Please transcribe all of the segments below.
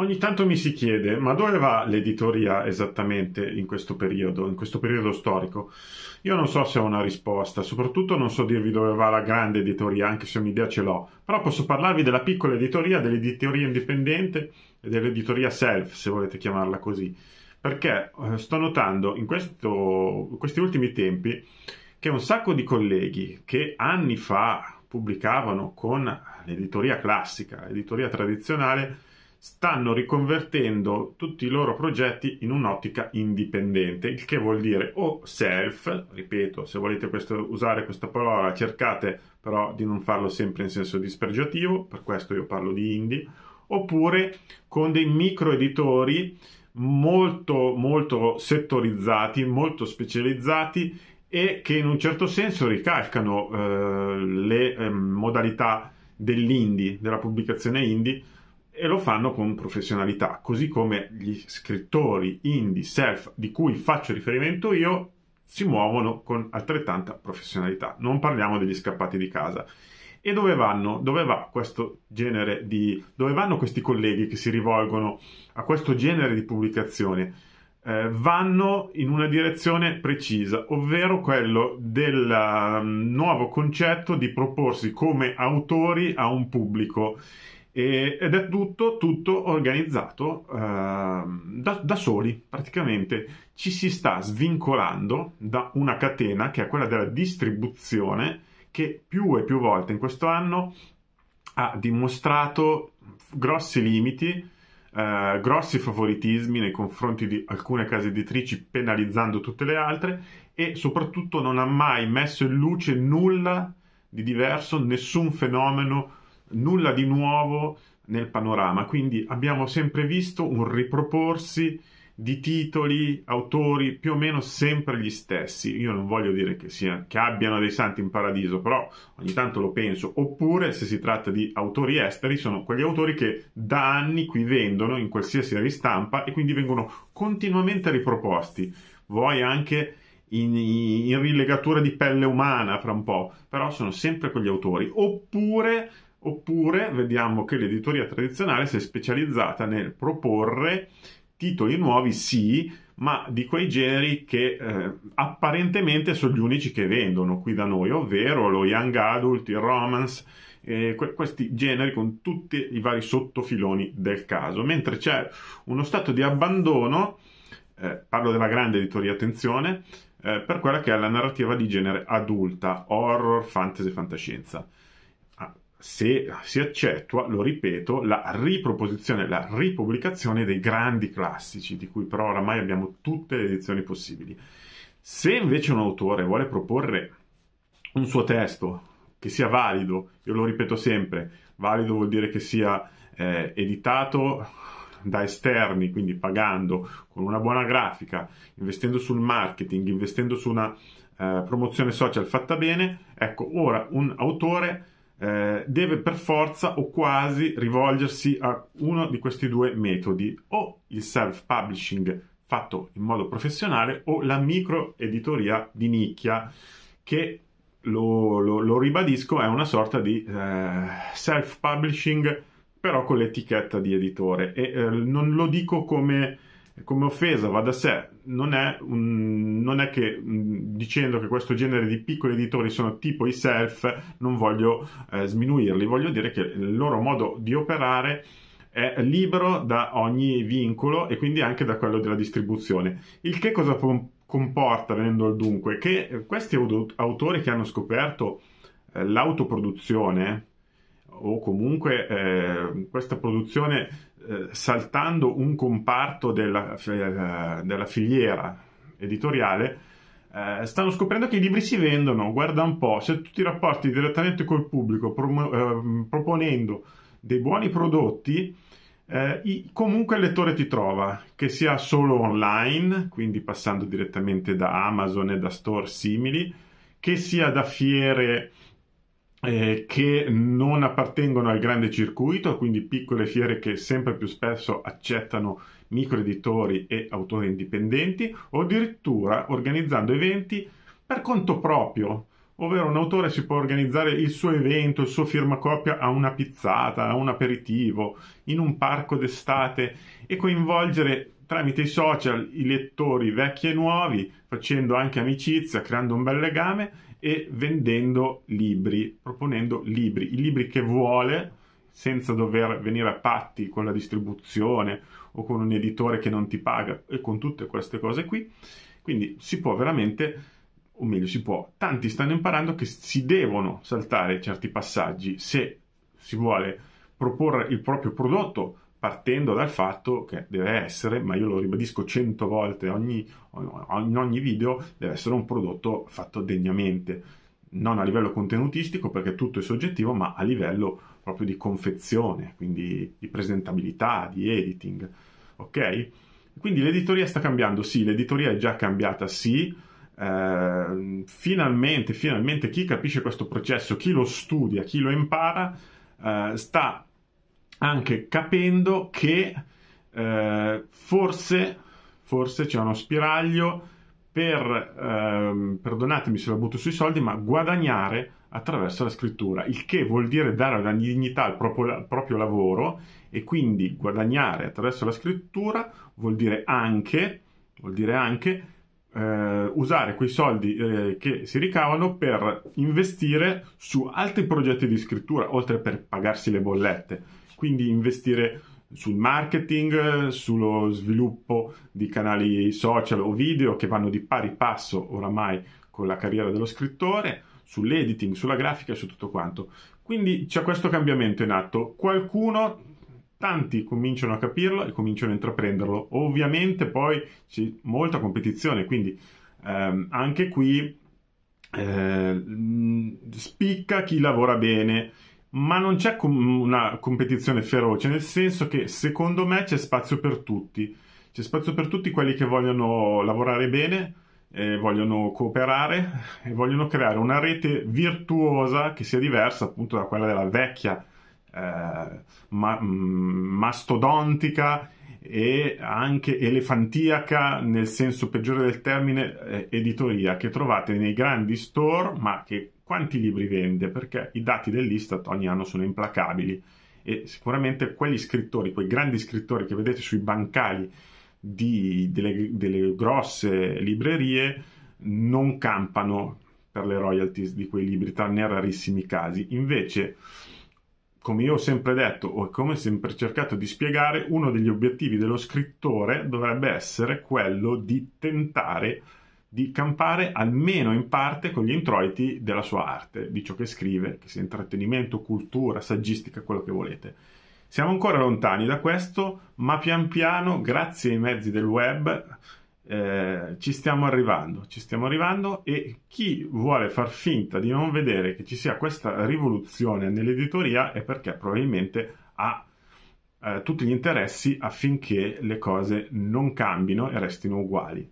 Ogni tanto mi si chiede, ma dove va l'editoria esattamente in questo periodo, in questo periodo storico? Io non so se ho una risposta, soprattutto non so dirvi dove va la grande editoria, anche se un'idea ce l'ho, però posso parlarvi della piccola editoria, dell'editoria indipendente e dell'editoria self, se volete chiamarla così, perché eh, sto notando in, questo, in questi ultimi tempi che un sacco di colleghi che anni fa pubblicavano con l'editoria classica, l'editoria tradizionale, stanno riconvertendo tutti i loro progetti in un'ottica indipendente, il che vuol dire o self, ripeto, se volete questo, usare questa parola cercate però di non farlo sempre in senso dispregiativo, per questo io parlo di indie, oppure con dei micro editori molto molto settorizzati, molto specializzati e che in un certo senso ricalcano eh, le eh, modalità dell'indie, della pubblicazione indie e lo fanno con professionalità, così come gli scrittori indie self di cui faccio riferimento io si muovono con altrettanta professionalità. Non parliamo degli scappati di casa. E dove vanno? Dove va questo genere di dove vanno questi colleghi che si rivolgono a questo genere di pubblicazione? Eh, vanno in una direzione precisa, ovvero quello del um, nuovo concetto di proporsi come autori a un pubblico e, ed è tutto, tutto organizzato eh, da, da soli, praticamente ci si sta svincolando da una catena che è quella della distribuzione che più e più volte in questo anno ha dimostrato grossi limiti, eh, grossi favoritismi nei confronti di alcune case editrici penalizzando tutte le altre e soprattutto non ha mai messo in luce nulla di diverso, nessun fenomeno nulla di nuovo nel panorama, quindi abbiamo sempre visto un riproporsi di titoli, autori più o meno sempre gli stessi. Io non voglio dire che, sia, che abbiano dei santi in paradiso, però ogni tanto lo penso. Oppure, se si tratta di autori esteri, sono quegli autori che da anni qui vendono in qualsiasi ristampa e quindi vengono continuamente riproposti. Vuoi anche in, in rilegatura di pelle umana fra un po', però sono sempre quegli autori. Oppure Oppure vediamo che l'editoria tradizionale si è specializzata nel proporre titoli nuovi, sì, ma di quei generi che eh, apparentemente sono gli unici che vendono qui da noi, ovvero lo young adult, il romance, eh, que- questi generi con tutti i vari sottofiloni del caso, mentre c'è uno stato di abbandono, eh, parlo della grande editoria, attenzione, eh, per quella che è la narrativa di genere adulta, horror, fantasy, fantascienza se si accettua, lo ripeto, la riproposizione, la ripubblicazione dei grandi classici, di cui però oramai abbiamo tutte le edizioni possibili. Se invece un autore vuole proporre un suo testo che sia valido, io lo ripeto sempre, valido vuol dire che sia eh, editato da esterni, quindi pagando con una buona grafica, investendo sul marketing, investendo su una eh, promozione social fatta bene, ecco, ora un autore eh, deve per forza o quasi rivolgersi a uno di questi due metodi, o il self-publishing fatto in modo professionale o la micro-editoria di nicchia che lo, lo, lo, ribadisco è una sorta di eh, self-publishing però con l'etichetta di editore e eh, non lo dico come come offesa va da sé, non è, un, non è che mm, dicendo che questo genere di piccoli editori sono tipo i self, non voglio eh, sminuirli, voglio dire che il loro modo di operare è libero da ogni vincolo e quindi anche da quello della distribuzione. Il che cosa comporta, venendo al dunque, che questi autori che hanno scoperto eh, l'autoproduzione, o comunque eh, questa produzione eh, saltando un comparto della, eh, della filiera editoriale, eh, stanno scoprendo che i libri si vendono, guarda un po', se tu ti rapporti direttamente col pubblico prom- eh, proponendo dei buoni prodotti, eh, i- comunque il lettore ti trova, che sia solo online, quindi passando direttamente da Amazon e da store simili, che sia da fiere eh, che non appartengono al grande circuito, quindi piccole fiere che sempre più spesso accettano micro editori e autori indipendenti, o addirittura organizzando eventi per conto proprio, ovvero un autore si può organizzare il suo evento, il suo firmacopia a una pizzata, a un aperitivo, in un parco d'estate e coinvolgere tramite i social i lettori vecchi e nuovi, facendo anche amicizia, creando un bel legame e vendendo libri, proponendo libri, i libri che vuole senza dover venire a patti con la distribuzione o con un editore che non ti paga e con tutte queste cose qui. Quindi si può veramente o meglio si può, tanti stanno imparando che si devono saltare certi passaggi se si vuole proporre il proprio prodotto partendo dal fatto che deve essere, ma io lo ribadisco cento volte ogni, in ogni video, deve essere un prodotto fatto degnamente, non a livello contenutistico perché tutto è soggettivo, ma a livello proprio di confezione, quindi di presentabilità, di editing, ok? Quindi l'editoria sta cambiando, sì, l'editoria è già cambiata, sì, Ehm, finalmente, finalmente chi capisce questo processo, chi lo studia, chi lo impara, eh, sta anche capendo che eh, forse, forse c'è uno spiraglio per, ehm, perdonatemi se la butto sui soldi, ma guadagnare attraverso la scrittura, il che vuol dire dare una dignità al proprio, al proprio lavoro e quindi guadagnare attraverso la scrittura vuol dire anche, vuol dire anche eh, usare quei soldi eh, che si ricavano per investire su altri progetti di scrittura, oltre per pagarsi le bollette. Quindi investire sul marketing, sullo sviluppo di canali social o video che vanno di pari passo oramai con la carriera dello scrittore, sull'editing, sulla grafica e su tutto quanto. Quindi c'è questo cambiamento in atto. Qualcuno tanti cominciano a capirlo e cominciano a intraprenderlo. Ovviamente poi c'è molta competizione, quindi ehm, anche qui eh, spicca chi lavora bene, ma non c'è com- una competizione feroce, nel senso che secondo me c'è spazio per tutti. C'è spazio per tutti quelli che vogliono lavorare bene, eh, vogliono cooperare e vogliono creare una rete virtuosa che sia diversa appunto da quella della vecchia eh, ma- mm, mastodontica e anche elefantiaca nel senso peggiore del termine eh, editoria che trovate nei grandi store ma che quanti libri vende perché i dati dell'Istat ogni anno sono implacabili e sicuramente quegli scrittori, quei grandi scrittori che vedete sui bancali di, delle, delle grosse librerie non campano per le royalties di quei libri tranne rarissimi casi invece come io ho sempre detto o come ho sempre cercato di spiegare, uno degli obiettivi dello scrittore dovrebbe essere quello di tentare di campare almeno in parte con gli introiti della sua arte, di ciò che scrive, che sia intrattenimento, cultura, saggistica, quello che volete. Siamo ancora lontani da questo, ma pian piano, grazie ai mezzi del web, eh, ci stiamo arrivando, ci stiamo arrivando e chi vuole far finta di non vedere che ci sia questa rivoluzione nell'editoria è perché probabilmente ha eh, tutti gli interessi affinché le cose non cambino e restino uguali.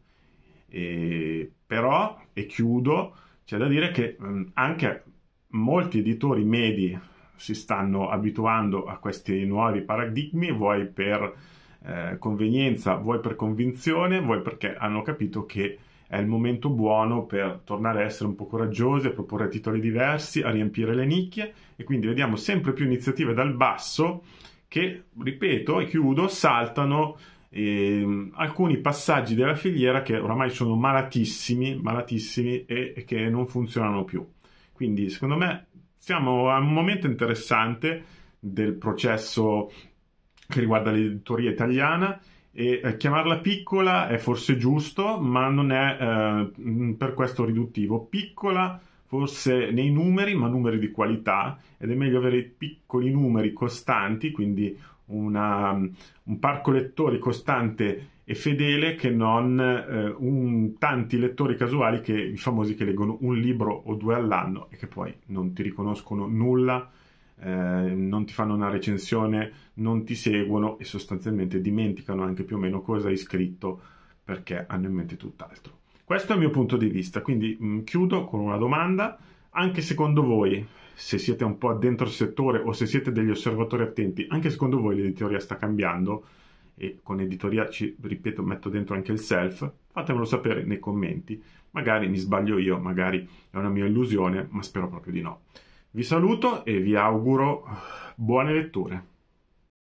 E, però, e chiudo, c'è da dire che mh, mm, anche molti editori medi si stanno abituando a questi nuovi paradigmi, vuoi per eh, convenienza, vuoi per convinzione, vuoi perché hanno capito che è il momento buono per tornare a essere un po' coraggiosi, a proporre titoli diversi, a riempire le nicchie e quindi vediamo sempre più iniziative dal basso che, ripeto e chiudo, saltano eh, alcuni passaggi della filiera che oramai sono malatissimi, malatissimi e, e che non funzionano più. Quindi secondo me siamo a un momento interessante del processo che riguarda l'editoria italiana e eh, chiamarla piccola è forse giusto, ma non è eh, mm, per questo riduttivo. Piccola forse nei numeri, ma numeri di qualità, ed è meglio avere piccoli numeri costanti, quindi una, mm, un parco lettori costante e fedele che non eh, un, tanti lettori casuali, che, i famosi che leggono un libro o due all'anno e che poi non ti riconoscono nulla eh, non ti fanno una recensione, non ti seguono e sostanzialmente dimenticano anche più o meno cosa hai scritto perché hanno in mente tutt'altro. Questo è il mio punto di vista, quindi mh, mm, chiudo con una domanda. Anche secondo voi, se siete un po' dentro il settore o se siete degli osservatori attenti, anche secondo voi l'editoria sta cambiando? e con editoria ci ripeto metto dentro anche il self fatemelo sapere nei commenti magari mi sbaglio io magari è una mia illusione ma spero proprio di no vi saluto e vi auguro buone letture.